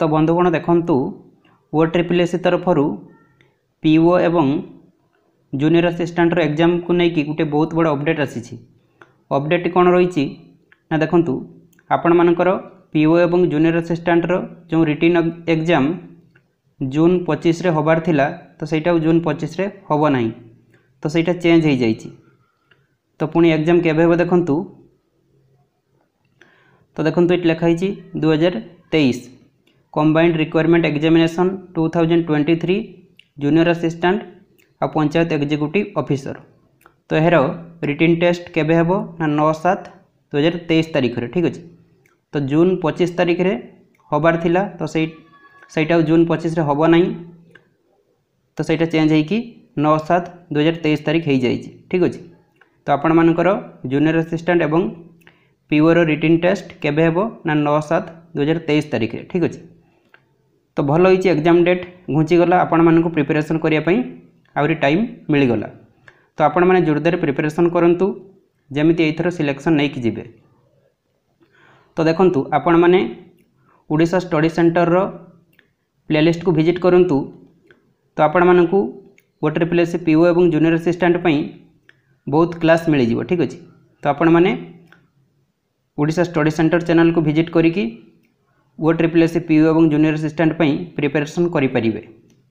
ତ ବନ୍ଧୁଗଣ ଦେଖନ୍ତୁ ଓ ଟ୍ରିପଲ୍ ଏସ୍ ତରଫରୁ ପିଓ ଏବଂ ଜୁନିୟର ଆସିଷ୍ଟାଣ୍ଟର ଏକ୍ଜାମକୁ ନେଇକି ଗୋଟେ ବହୁତ ବଡ଼ ଅପଡ଼େଟ୍ ଆସିଛି ଅପଡ଼େଟ୍ କ'ଣ ରହିଛି ନା ଦେଖନ୍ତୁ ଆପଣମାନଙ୍କର ପିଓ ଏବଂ ଜୁନିୟର ଆସିଷ୍ଟାଣ୍ଟର ଯେଉଁ ରିଟିନ୍ ଏକ୍ଜାମ୍ ଜୁନ୍ ପଚିଶରେ ହେବାର ଥିଲା ତ ସେଇଟା ଜୁନ୍ ପଚିଶରେ ହେବ ନାହିଁ ତ ସେଇଟା ଚେଞ୍ଜ ହୋଇଯାଇଛି ତ ପୁଣି ଏକ୍ଜାମ୍ କେବେ ହେବ ଦେଖନ୍ତୁ ତ ଦେଖନ୍ତୁ ଏଠି ଲେଖା ହେଇଛି ଦୁଇହଜାର ତେଇଶ to requirement examination 2023 junior assistant आ पंचायत एग्जीक्यूटिव ऑफिसर तो यार रिटर्न टेस्ट के ना नौ सात दुई हजार तेईस तारिखर ठीक अच्छे तो जून पचिश में हबार थिला तो सही जून पचिश हम ना तो सहीटा चेंज हो नौ सात दुई हजार तेईस तारीख हो जाए ठीक अच्छे तो आपण मान जूनियर असिस्टेंट और पिओर रिटर्न टेस्ट के नौ सात दुई हजार तेईस में ठीक अच्छे तो भल हो एक्जाम डेट घुंचीगला आपण मैं प्रिपेरेसन करने आहरी टाइम मिलगला तो आपण मैंने जोरदार प्रिपेरेसन करूँ जमी एथर सिलेक्शन नहीं जब तो देखु आपण मैंने स्टडी सेन्टर र्लेलीस्ट को भिजिट करूँ तो आपण मानक वोटर प्लेस पीओ ए जूनियर आसीस्टाट बहुत क्लास मिल जाव ठीक अच्छे तो आपण मैंने स्टडी सेन्टर चेल को भिजिट करी ଓ ଟ୍ରିପଲ୍ ଏସ୍ ପିୟୁ ଏବଂ ଜୁନିୟର ଆସିଷ୍ଟାଣ୍ଟ ପାଇଁ ପ୍ରିପାରେସନ୍ କରିପାରିବେ